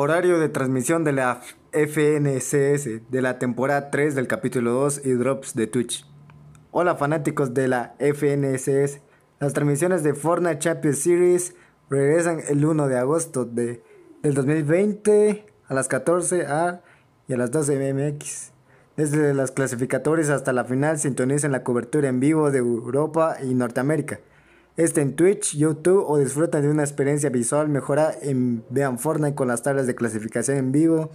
Horario de transmisión de la FNCS de la temporada 3 del capítulo 2 y drops de Twitch. Hola fanáticos de la FNCS. Las transmisiones de Fortnite Champions Series regresan el 1 de agosto de, del 2020 a las 14 a y a las 12 mx. Desde las clasificatorias hasta la final sintonicen la cobertura en vivo de Europa y Norteamérica este en Twitch, YouTube o disfruta de una experiencia visual mejora en vean Fortnite con las tablas de clasificación en vivo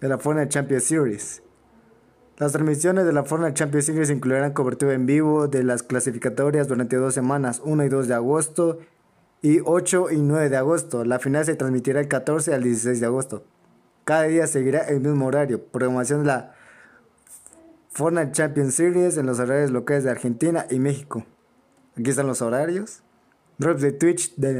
de la Fortnite Champions Series. Las transmisiones de la Fortnite Champions Series incluirán cobertura en vivo de las clasificatorias durante dos semanas, 1 y 2 de agosto y 8 y 9 de agosto. La final se transmitirá el 14 al 16 de agosto. Cada día seguirá el mismo horario. Programación de la Fortnite Champions Series en los horarios locales de Argentina y México. Aquí están los horarios. Drops de Twitch de,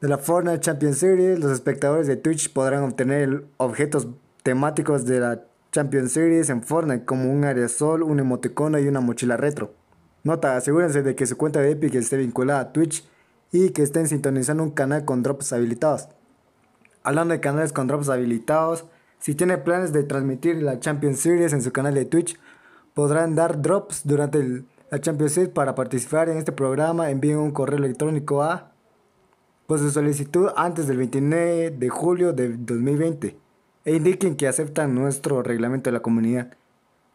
de la Fortnite Champion Series. Los espectadores de Twitch podrán obtener objetos temáticos de la Champion Series en Fortnite, como un área sol un emoticono y una mochila retro. Nota, asegúrense de que su cuenta de Epic esté vinculada a Twitch y que estén sintonizando un canal con drops habilitados. Hablando de canales con drops habilitados, si tiene planes de transmitir la Champion Series en su canal de Twitch, podrán dar drops durante el la Champions Para participar en este programa, envíen un correo electrónico a su solicitud antes del 29 de julio de 2020 e indiquen que aceptan nuestro reglamento de la comunidad.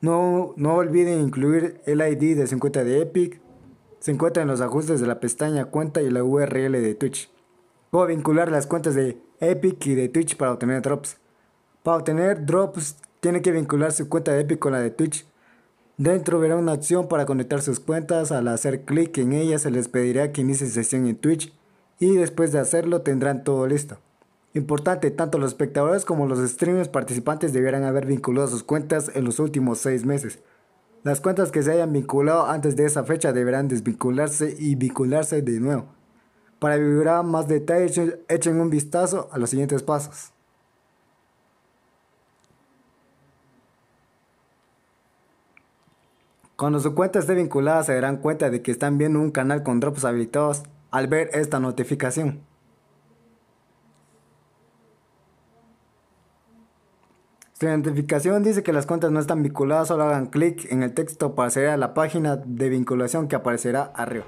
No, no olviden incluir el ID de 50 de Epic, se encuentra en los ajustes de la pestaña cuenta y la URL de Twitch. Puedo vincular las cuentas de Epic y de Twitch para obtener drops. Para obtener drops tiene que vincular su cuenta de Epic con la de Twitch Dentro verá una opción para conectar sus cuentas, al hacer clic en ella se les pedirá que inicie sesión en Twitch y después de hacerlo tendrán todo listo. Importante, tanto los espectadores como los streamers participantes deberán haber vinculado sus cuentas en los últimos 6 meses. Las cuentas que se hayan vinculado antes de esa fecha deberán desvincularse y vincularse de nuevo. Para vivir más detalles, echen un vistazo a los siguientes pasos. Cuando su cuenta esté vinculada se darán cuenta de que están viendo un canal con drops habilitados al ver esta notificación. Si la notificación dice que las cuentas no están vinculadas, solo hagan clic en el texto para acceder a la página de vinculación que aparecerá arriba.